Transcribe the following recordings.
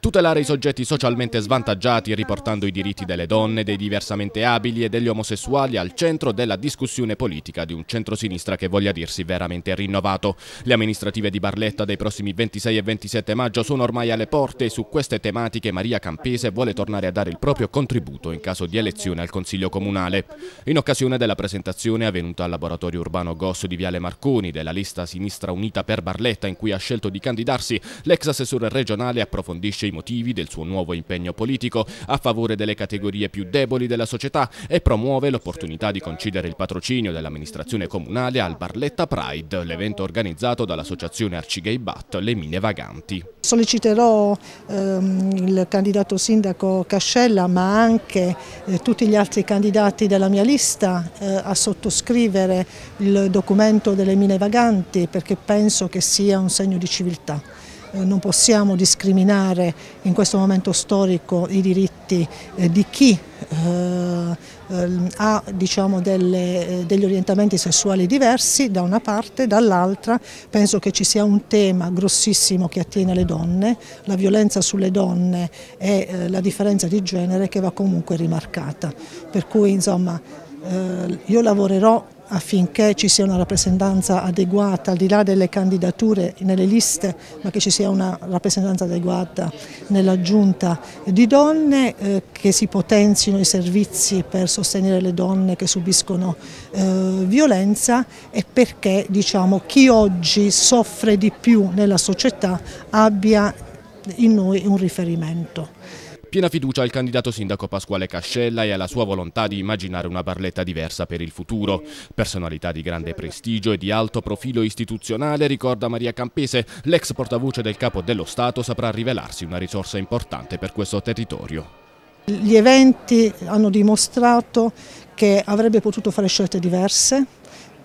Tutelare i soggetti socialmente svantaggiati riportando i diritti delle donne, dei diversamente abili e degli omosessuali al centro della discussione politica di un centrosinistra che voglia dirsi veramente rinnovato. Le amministrative di Barletta dei prossimi 26 e 27 maggio sono ormai alle porte e su queste tematiche Maria Campese vuole tornare a dare il proprio contributo in caso di elezione al Consiglio Comunale. In occasione della presentazione avvenuta al laboratorio urbano Gosso di Viale Marconi della lista Sinistra Unita per Barletta in cui ha scelto di candidarsi, l'ex assessore regionale nazionale approfondisce i motivi del suo nuovo impegno politico a favore delle categorie più deboli della società e promuove l'opportunità di concedere il patrocinio dell'amministrazione comunale al Barletta Pride, l'evento organizzato dall'associazione Arcigay Bat Le Mine Vaganti. Solleciterò ehm, il candidato sindaco Cascella ma anche eh, tutti gli altri candidati della mia lista eh, a sottoscrivere il documento delle mine vaganti perché penso che sia un segno di civiltà. Eh, non possiamo discriminare in questo momento storico i diritti eh, di chi eh, ehm, ha diciamo, delle, degli orientamenti sessuali diversi da una parte, dall'altra penso che ci sia un tema grossissimo che attiene le donne, la violenza sulle donne e la differenza di genere che va comunque rimarcata, per cui insomma io lavorerò affinché ci sia una rappresentanza adeguata, al di là delle candidature nelle liste, ma che ci sia una rappresentanza adeguata nella giunta di donne, eh, che si potenzino i servizi per sostenere le donne che subiscono eh, violenza e perché diciamo, chi oggi soffre di più nella società abbia in noi un riferimento piena fiducia al candidato sindaco Pasquale Cascella e alla sua volontà di immaginare una Barletta diversa per il futuro. Personalità di grande prestigio e di alto profilo istituzionale, ricorda Maria Campese, l'ex portavoce del capo dello Stato saprà rivelarsi una risorsa importante per questo territorio. Gli eventi hanno dimostrato che avrebbe potuto fare scelte diverse,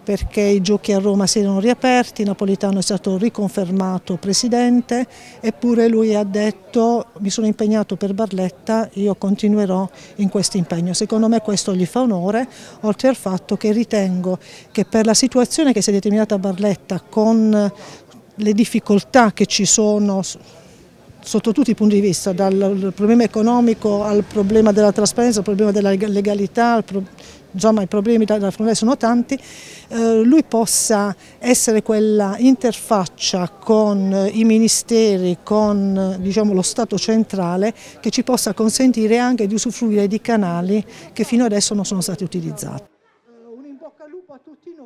perché i giochi a Roma si erano riaperti, Napolitano è stato riconfermato presidente, eppure lui ha detto mi sono impegnato per Barletta, io continuerò in questo impegno. Secondo me questo gli fa onore, oltre al fatto che ritengo che per la situazione che si è determinata a Barletta con le difficoltà che ci sono sotto tutti i punti di vista, dal problema economico al problema della trasparenza, al problema della legalità, al problema insomma i problemi da affrontare sono tanti, eh, lui possa essere quella interfaccia con eh, i ministeri, con eh, diciamo, lo Stato centrale che ci possa consentire anche di usufruire di canali che fino adesso non sono stati utilizzati. Eh,